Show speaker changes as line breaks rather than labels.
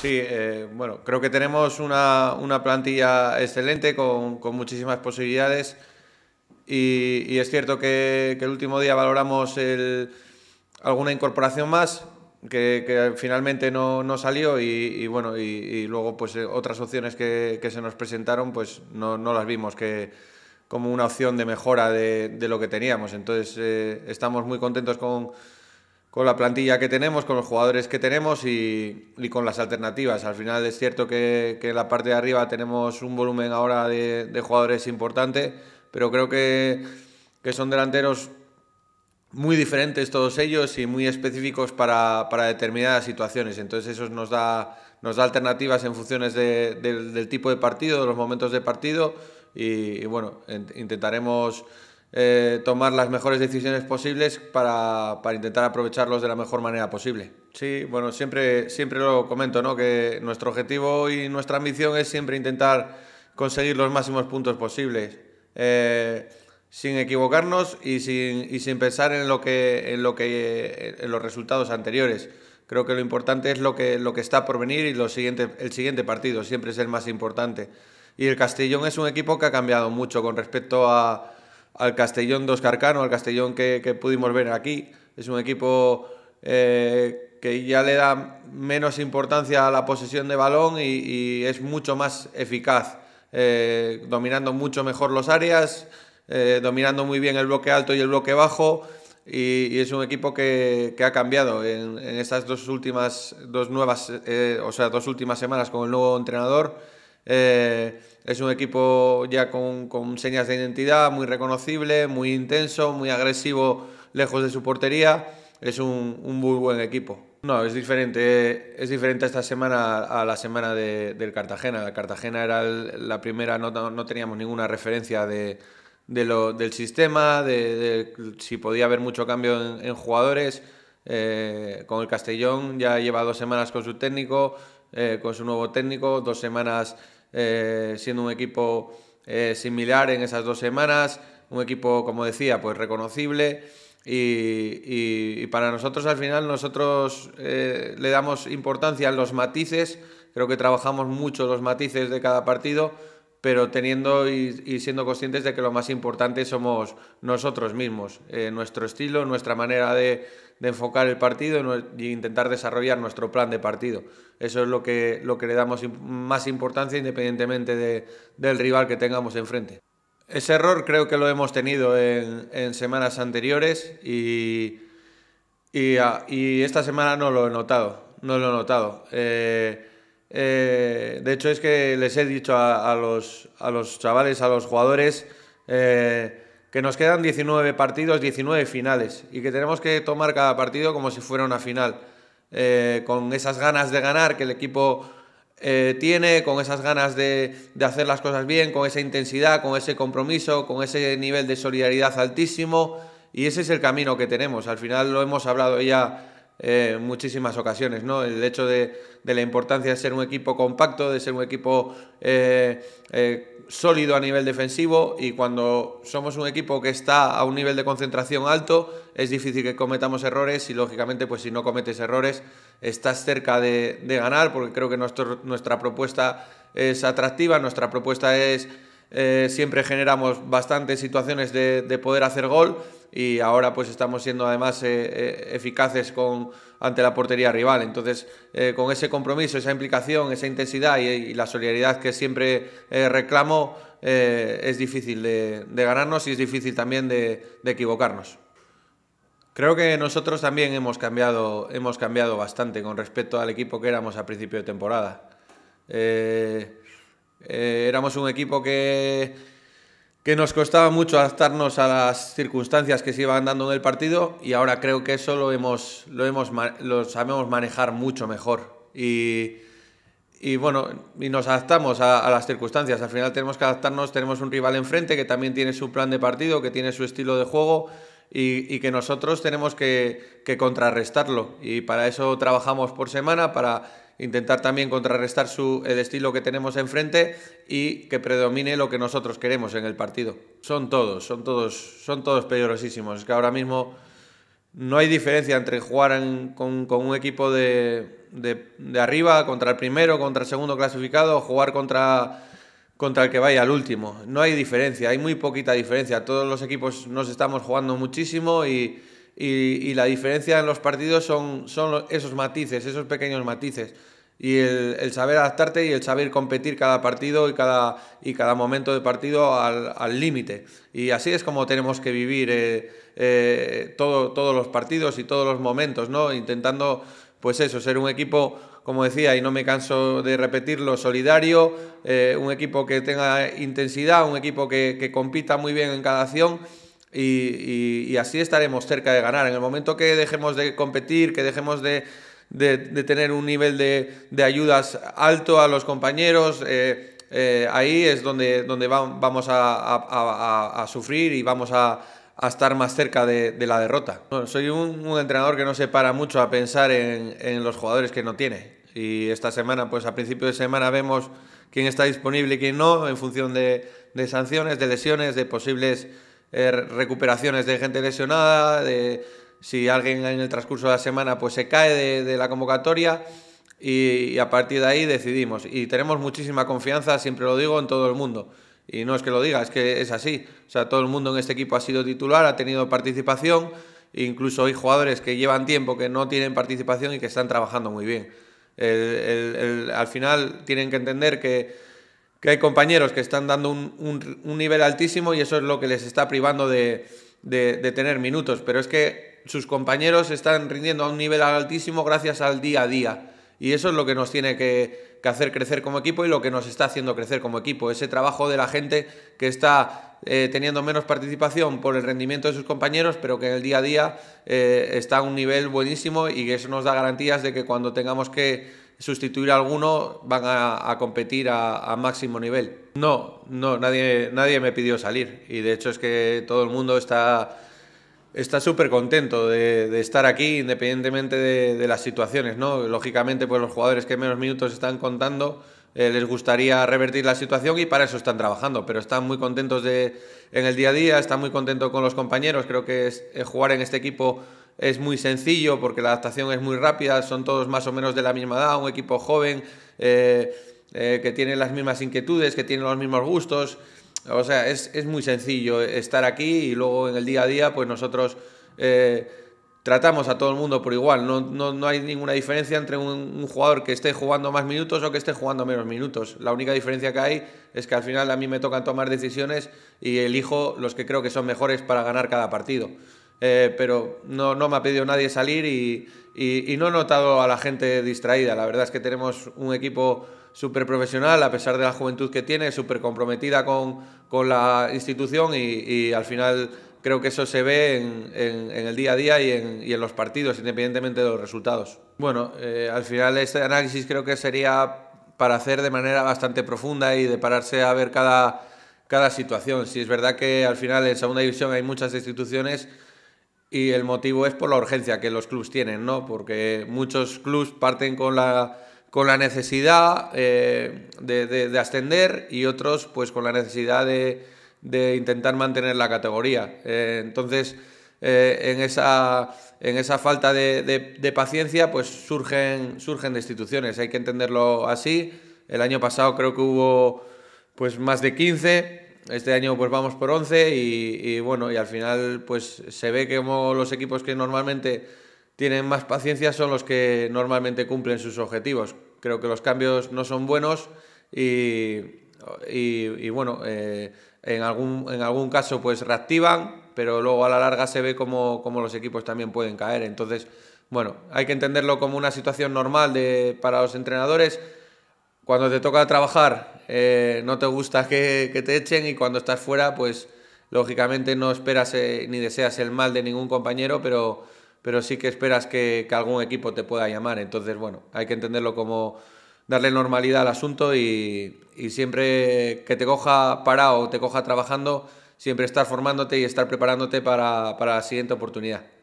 Sí, eh, bueno, creo que tenemos una, plantilla excelente con, muchísimas posibilidades y, es cierto que, el último día valoramos alguna incorporación más que, finalmente no, salió y, bueno, y, luego pues eh, otras opciones que, se nos presentaron pues no, las vimos que como una opción de mejora de, lo que teníamos. Entonces eh, estamos muy contentos con con la plantilla que tenemos, con los jugadores que tenemos y, y con las alternativas. Al final es cierto que, que, en la parte de arriba tenemos un volumen ahora de, de jugadores importante, pero creo que, que, son delanteros muy diferentes todos ellos y muy específicos para, para determinadas situaciones. Entonces eso nos da, nos da alternativas en funciones de, del tipo de partido, de los momentos de partido y bueno, intentaremos eh, tomar las mejores decisiones posibles para, para, intentar aprovecharlos de la mejor manera posible. Sí, bueno, siempre, siempre lo comento, ¿no? Que nuestro objetivo y nuestra ambición es siempre intentar conseguir los máximos puntos posibles. Eh, sin equivocarnos y sin, y sin pensar en lo que en lo que en los resultados anteriores. Creo que lo importante es lo que, lo que está por venir y lo siguiente, el siguiente partido siempre es el más importante. Y el Castellón es un equipo que ha cambiado mucho con respecto a, al Castellón dos Carcano, al Castellón que, pudimos ver aquí. Es un equipo eh, que ya le da menos importancia a la posesión de balón y, es mucho más eficaz, eh, dominando mucho mejor los áreas, eh, dominando muy bien el bloque alto y el bloque bajo. Y, es un equipo que, ha cambiado en, estas dos últimas, dos nuevas, o sea, dos últimas semanas con el nuevo entrenador eh, es un equipo ya con, con, señas de identidad, muy reconocible, muy intenso, muy agresivo lejos de su portería. Es un, un muy buen equipo. No, es diferente. Es diferente esta semana a la semana de, del Cartagena. La Cartagena era la primera, no, no, teníamos ninguna referencia de, de lo, del sistema, de, si podía haber mucho cambio en, jugadores. Eh, con el Castellón ya lleva dos semanas con su técnico, eh, con su nuevo técnico, dos semanas eh, siendo un equipo eh, similar en esas dos semanas, un equipo, como decía, pues reconocible. Y, para nosotros al final nosotros eh, le damos importancia a los matices, creo que trabajamos mucho los matices de cada partido, pero teniendo y, siendo conscientes de que lo más importante somos nosotros mismos, nuestro estilo, nuestra manera de, de enfocar el partido e intentar desarrollar nuestro plan de partido. Eso es lo que, lo que le damos más importancia independientemente del rival que tengamos enfrente. Ese error creo que lo hemos tenido en, semanas anteriores y, esta semana no lo he notado. No lo he notado. Eh, eh, de hecho, es que les he dicho a, los, a los chavales, a los jugadores, eh, que nos quedan 19 partidos, 19 finales y que tenemos que tomar cada partido como si fuera una final, eh, con esas ganas de ganar que el equipo eh, tiene, con esas ganas de, hacer las cosas bien, con esa intensidad, con ese compromiso, con ese nivel de solidaridad altísimo y ese es el camino que tenemos. Al final lo hemos hablado ya. Eh, en muchísimas ocasiones, ¿no? El hecho de, de, la importancia de ser un equipo compacto, de ser un equipo sólido a nivel defensivo y cuando somos un equipo que está a un nivel de concentración alto, es difícil que cometamos errores y lógicamente pues si no cometes errores estás cerca de, ganar porque creo que nuestra propuesta es atractiva, nuestra propuesta es eh, siempre generamos bastantes situaciones de, poder hacer gol y ahora pues estamos siendo además eh, eh, eficaces con, ante la portería rival. Entonces, con ese compromiso, esa implicación, esa intensidad y, la solidaridad que siempre reclamo, es difícil de, ganarnos y es difícil también de, equivocarnos. Creo que nosotros también hemos cambiado, hemos cambiado bastante con respecto al equipo que éramos a principio de temporada. Eh, éramos un equipo que, que nos costaba mucho adaptarnos a las circunstancias que se iban dando en el partido y ahora creo que eso lo, hemos, lo, hemos, lo sabemos manejar mucho mejor. Y, y bueno, y nos adaptamos a, las circunstancias. Al final tenemos que adaptarnos, tenemos un rival enfrente que también tiene su plan de partido, que tiene su estilo de juego y, que nosotros tenemos que, que contrarrestarlo. Y para eso trabajamos por semana, para intentar también contrarrestar su, el estilo que tenemos enfrente y que predomine lo que nosotros queremos en el partido. Son todos, son todos, son todos peligrosísimos. Es que ahora mismo no hay diferencia entre jugar con, un equipo de, de, arriba contra el primero, contra el segundo clasificado, jugar contra, contra el que vaya al último. No hay diferencia, hay muy poquita diferencia. Todos los equipos nos estamos jugando muchísimo y y, la diferencia en los partidos son, esos matices, esos pequeños matices y el, saber adaptarte y el saber competir cada partido y cada, y cada momento de partido al límite. y así es como tenemos que vivir eh, eh, todos los partidos y todos los momentos, ¿no? Intentando, pues eso, ser un equipo, como decía, y no me canso de repetirlo, solidario, eh, un equipo que tenga intensidad, un equipo que compita muy bien en cada acción y, y, así estaremos cerca de ganar. En el momento que dejemos de competir, que dejemos de, de, tener un nivel de, de, ayudas alto a los compañeros, eh, eh, ahí es donde, donde vamos a, a, sufrir y vamos a, estar más cerca de, la derrota. soy un, entrenador que no se para mucho a pensar en, en los jugadores que no tiene. Y esta semana, pues a principio de semana vemos quién está disponible y quién no, en función de, de sanciones, de lesiones, de posibles eh, recuperaciones de gente lesionada, de si alguien en el transcurso de la semana pues se cae de, la convocatoria y, a partir de ahí decidimos. Y tenemos muchísima confianza, siempre lo digo, en todo el mundo. Y no es que lo diga, es que es así. O sea, todo el mundo en este equipo ha sido titular, ha tenido participación, incluso hay jugadores que llevan tiempo que no tienen participación y que están trabajando muy bien. al final tienen que entender que que hay compañeros que están dando un, nivel altísimo y eso es lo que les está privando de, tener minutos. Pero es que sus compañeros están rindiendo a un nivel altísimo gracias al día a día. Y eso es lo que nos tiene que, hacer crecer como equipo y lo que nos está haciendo crecer como equipo. Ese trabajo de la gente que está eh, teniendo menos participación por el rendimiento de sus compañeros, pero que en el día a día eh, está a un nivel buenísimo y que eso nos da garantías de que cuando tengamos que sustituir a alguno van a, competir a, máximo nivel. No, no, nadie, nadie me pidió salir y de hecho es que todo el mundo está está súper contento de, estar aquí independientemente de, las situaciones, ¿no? Lógicamente, pues los jugadores que menos minutos están contando eh, les gustaría revertir la situación y para eso están trabajando, pero están muy contentos de, en el día a día, están muy contentos con los compañeros, creo que es, jugar en este equipo es muy sencillo porque la adaptación es muy rápida, son todos más o menos de la misma edad, un equipo joven eh, eh, que tiene las mismas inquietudes, que tiene los mismos gustos. O sea, es, muy sencillo estar aquí y luego en el día a día, pues nosotros eh, tratamos a todo el mundo por igual. No, hay ninguna diferencia entre un, un, jugador que esté jugando más minutos o que esté jugando menos minutos. La única diferencia que hay es que al final a mí me tocan tomar decisiones y elijo los que creo que son mejores para ganar cada partido. Eh, pero no, no me ha pedido nadie salir y, y, no he notado a la gente distraída. La verdad es que tenemos un equipo súper profesional, a pesar de la juventud que tiene, súper comprometida con, con, la institución y, y, al final creo que eso se ve en, en, el día a día y en, y en, los partidos, independientemente de los resultados. Bueno, eh, al final este análisis creo que sería para hacer de manera bastante profunda y de pararse a ver cada, cada situación. Si es verdad que al final en segunda división hay muchas instituciones y el motivo es por la urgencia que los clubes tienen, ¿no? Porque muchos clubes parten con la, con la necesidad eh, de, ascender y otros pues con la necesidad de, intentar mantener la categoría. Eh, entonces, eh, en, esa, en esa falta de, paciencia pues surgen, surgen destituciones, hay que entenderlo así. El año pasado creo que hubo pues más de 15 este año pues vamos por 11 y, bueno, y al final pues se ve que como los equipos que normalmente tienen más paciencia son los que normalmente cumplen sus objetivos. Creo que los cambios no son buenos y, bueno, eh, en, algún, en algún caso pues reactivan, pero luego a la larga se ve como, como, los equipos también pueden caer. Entonces, bueno, hay que entenderlo como una situación normal de, para los entrenadores cuando te toca trabajar eh, no te gusta que, te echen y cuando estás fuera, pues lógicamente no esperas eh, ni deseas el mal de ningún compañero, pero, pero sí que esperas que, algún equipo te pueda llamar. Entonces, bueno, hay que entenderlo como darle normalidad al asunto y, siempre que te coja parado o te coja trabajando, siempre estar formándote y estar preparándote para la siguiente oportunidad.